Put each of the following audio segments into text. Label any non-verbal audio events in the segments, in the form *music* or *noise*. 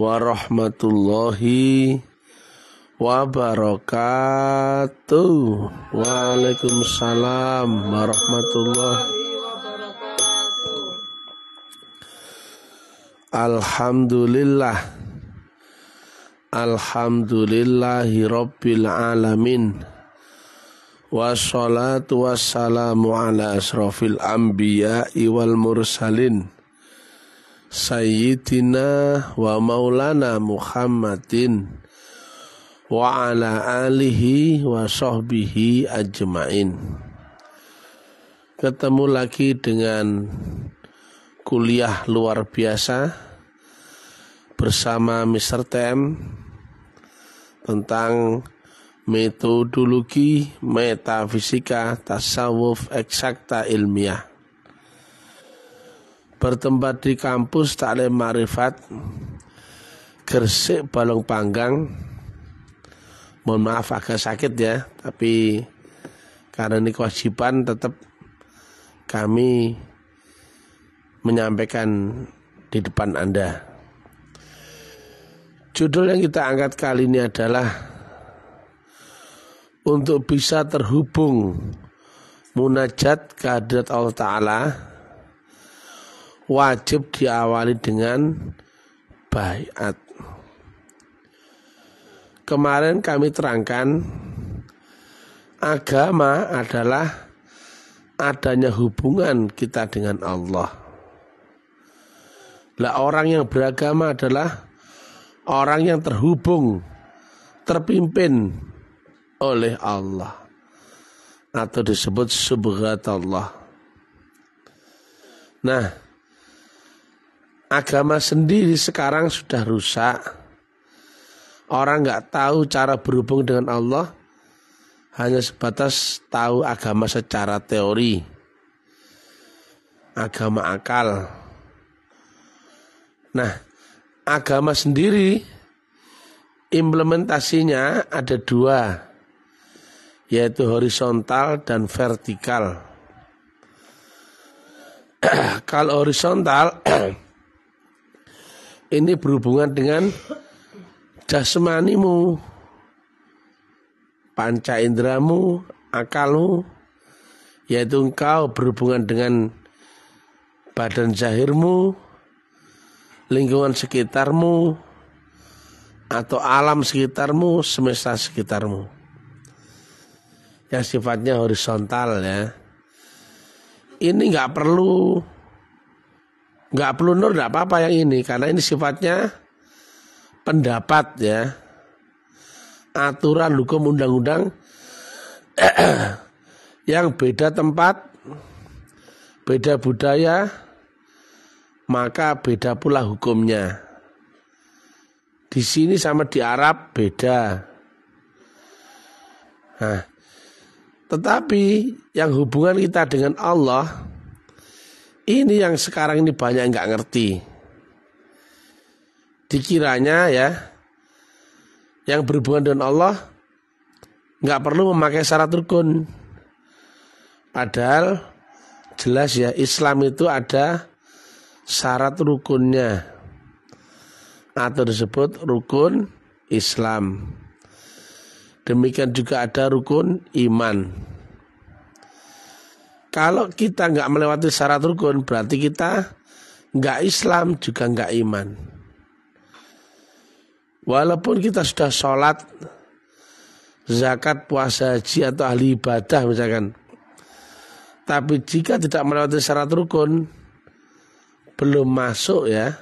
warahmatullahi wabarakatuh. Waalaikumsalam warahmatullahi wabarakatuh. Alhamdulillah. Alhamdulillahi rabbil alamin. Wassalatu wassalamu ala asrafil anbiya'i wal mursalin Sayyidina wa maulana Muhammadin wa ala alihi wa sahbihi ajmain. Ketemu lagi dengan kuliah luar biasa bersama Mr. Tem tentang metodologi metafisika tasawuf eksakta ilmiah bertempat di kampus Taklim Ma'rifat Gersik Balong Panggang mohon maaf agak sakit ya tapi karena ini kewajiban tetap kami menyampaikan di depan Anda judul yang kita angkat kali ini adalah untuk bisa terhubung munajat kehadirat Allah Ta'ala wajib diawali dengan bayat. Kemarin kami terangkan agama adalah adanya hubungan kita dengan Allah. Lah orang yang beragama adalah orang yang terhubung, terpimpin oleh Allah atau disebut subhatallah. Allah. Nah, agama sendiri sekarang sudah rusak. Orang nggak tahu cara berhubung dengan Allah, hanya sebatas tahu agama secara teori, agama akal. Nah, agama sendiri implementasinya ada dua, yaitu horizontal dan vertikal. *clears throat* Kalau horizontal *clears throat* ini berhubungan dengan jasmanimu, panca indramu, akalmu, yaitu engkau berhubungan dengan badan zahirmu, lingkungan sekitarmu, atau alam sekitarmu, semesta sekitarmu. Yang sifatnya horizontal ya. Ini nggak perlu nggak perlu nur nggak apa-apa yang ini karena ini sifatnya pendapat ya aturan hukum undang-undang *clears throat* yang beda tempat beda budaya maka beda pula hukumnya di sini sama di Arab beda nah, tetapi yang hubungan kita dengan Allah ini yang sekarang ini banyak nggak ngerti. Dikiranya ya, yang berhubungan dengan Allah nggak perlu memakai syarat rukun. Padahal jelas ya Islam itu ada syarat rukunnya atau disebut rukun Islam. Demikian juga ada rukun iman. Kalau kita nggak melewati syarat rukun, berarti kita nggak Islam juga nggak iman. Walaupun kita sudah sholat, zakat, puasa, haji atau ahli ibadah misalkan, tapi jika tidak melewati syarat rukun, belum masuk ya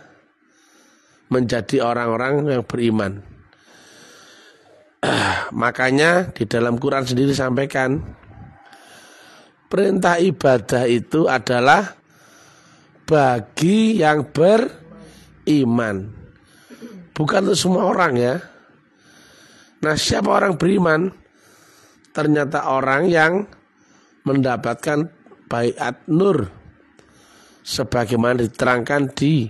menjadi orang-orang yang beriman. *clears throat* Makanya di dalam Quran sendiri sampaikan Perintah ibadah itu adalah bagi yang beriman. Bukan untuk semua orang ya. Nah, siapa orang beriman? Ternyata orang yang mendapatkan baiat nur sebagaimana diterangkan di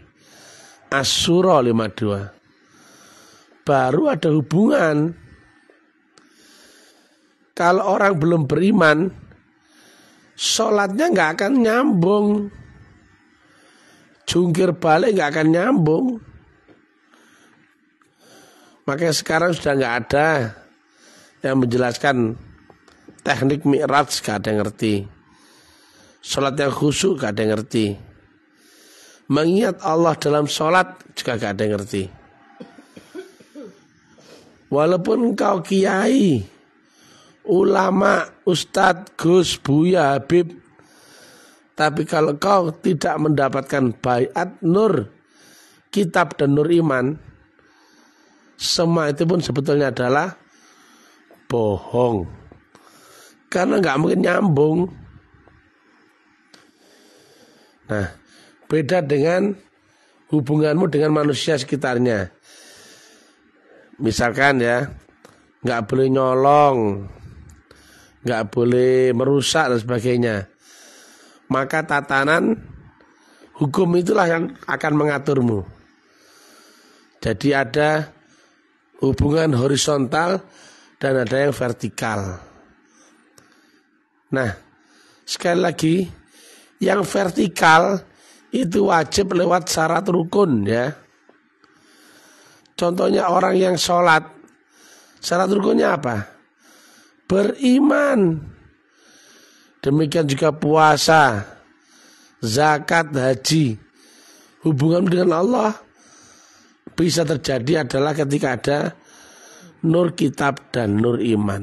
Asura 52. Baru ada hubungan. Kalau orang belum beriman, sholatnya nggak akan nyambung. Jungkir balik nggak akan nyambung. Makanya sekarang sudah nggak ada yang menjelaskan teknik mi'raj gak ada yang ngerti. Sholat yang khusyuk gak ada yang ngerti. Mengingat Allah dalam sholat juga gak ada yang ngerti. Walaupun kau kiai, ulama, ustadz, Gus, Buya, Habib. Tapi kalau kau tidak mendapatkan bayat nur, kitab dan nur iman, semua itu pun sebetulnya adalah bohong. Karena nggak mungkin nyambung. Nah, beda dengan hubunganmu dengan manusia sekitarnya. Misalkan ya, nggak boleh nyolong, nggak boleh merusak dan sebagainya. Maka tatanan hukum itulah yang akan mengaturmu. Jadi ada hubungan horizontal dan ada yang vertikal. Nah, sekali lagi yang vertikal itu wajib lewat syarat rukun ya. Contohnya orang yang sholat, syarat rukunnya apa? beriman. Demikian juga puasa, zakat, haji. Hubungan dengan Allah bisa terjadi adalah ketika ada nur kitab dan nur iman.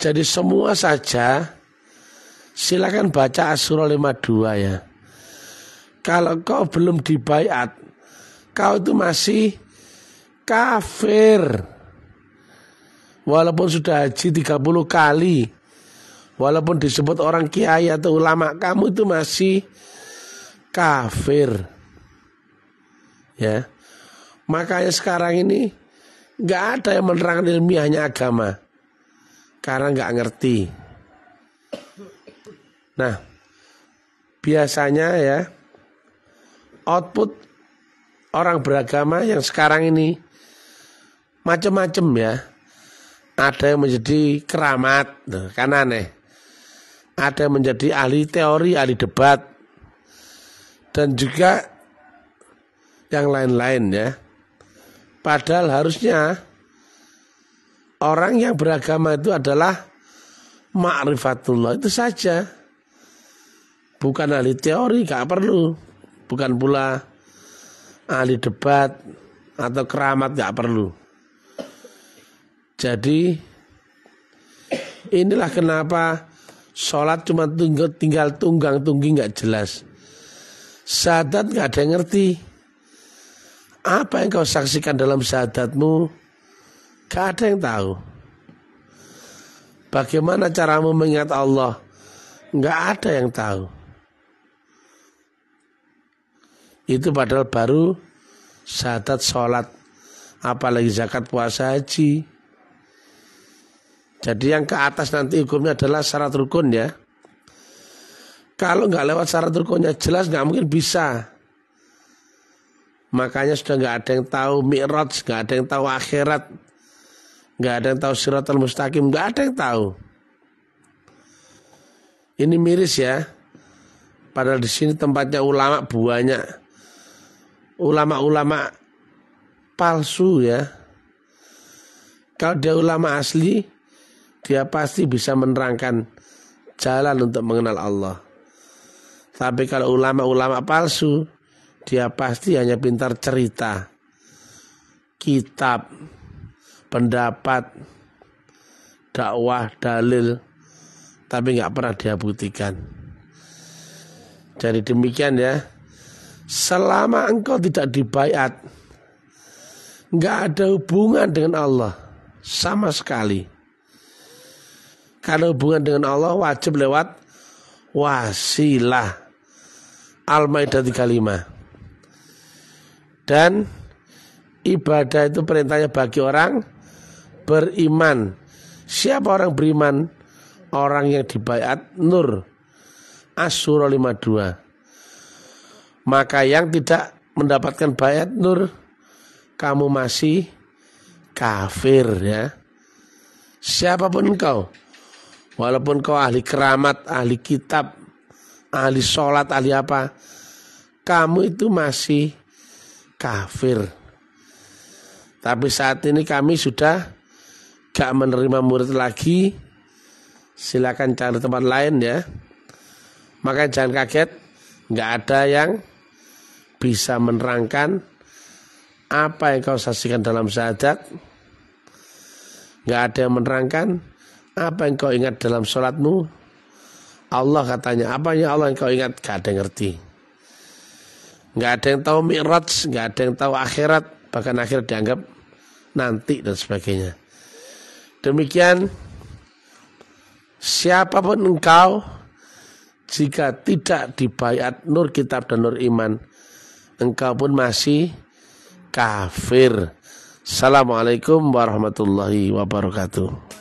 Jadi semua saja silakan baca Asura 52 ya. Kalau kau belum dibaiat, kau itu masih kafir. Walaupun sudah haji 30 kali Walaupun disebut orang kiai atau ulama Kamu itu masih kafir Ya Makanya sekarang ini nggak ada yang menerangkan ilmiahnya agama Karena nggak ngerti Nah Biasanya ya Output orang beragama yang sekarang ini macem-macem ya ada yang menjadi keramat, nah, kan aneh. Ada yang menjadi ahli teori, ahli debat, dan juga yang lain-lain ya. Padahal harusnya orang yang beragama itu adalah makrifatullah itu saja. Bukan ahli teori, gak perlu. Bukan pula ahli debat atau keramat, gak perlu. Jadi inilah kenapa sholat cuma tinggal, tinggal tunggang tunggi nggak jelas. Sadat nggak ada yang ngerti. Apa yang kau saksikan dalam sadatmu? Gak ada yang tahu. Bagaimana caramu mengingat Allah? Gak ada yang tahu. Itu padahal baru sadat sholat. Apalagi zakat puasa haji. Jadi yang ke atas nanti hukumnya adalah syarat rukun ya. Kalau nggak lewat syarat rukunnya jelas nggak mungkin bisa. Makanya sudah nggak ada yang tahu mi'raj, nggak ada yang tahu akhirat, nggak ada yang tahu siratul mustaqim, nggak ada yang tahu. Ini miris ya. Padahal di sini tempatnya ulama banyak. Ulama-ulama palsu ya. Kalau dia ulama asli, dia pasti bisa menerangkan jalan untuk mengenal Allah. Tapi kalau ulama-ulama palsu, dia pasti hanya pintar cerita, kitab, pendapat, dakwah, dalil, tapi nggak pernah dia buktikan. Jadi demikian ya, selama engkau tidak dibayat, nggak ada hubungan dengan Allah sama sekali. Karena hubungan dengan Allah wajib lewat wasilah. Al-Maidah 35. Dan ibadah itu perintahnya bagi orang beriman. Siapa orang beriman? Orang yang dibayat Nur. Asyura 52. Maka yang tidak mendapatkan bayat Nur, kamu masih kafir ya. Siapapun engkau, Walaupun kau ahli keramat, ahli kitab, ahli sholat, ahli apa. Kamu itu masih kafir. Tapi saat ini kami sudah gak menerima murid lagi. Silakan cari tempat lain ya. Maka jangan kaget, Gak ada yang bisa menerangkan apa yang kau saksikan dalam syahadat. Gak ada yang menerangkan apa yang kau ingat dalam sholatmu? Allah katanya, apa yang Allah yang kau ingat? Gak ada yang ngerti. Gak ada yang tahu mi'raj, gak ada yang tahu akhirat. Bahkan akhir dianggap nanti dan sebagainya. Demikian, siapapun engkau, jika tidak dibayat nur kitab dan nur iman, engkau pun masih kafir. Assalamualaikum warahmatullahi wabarakatuh.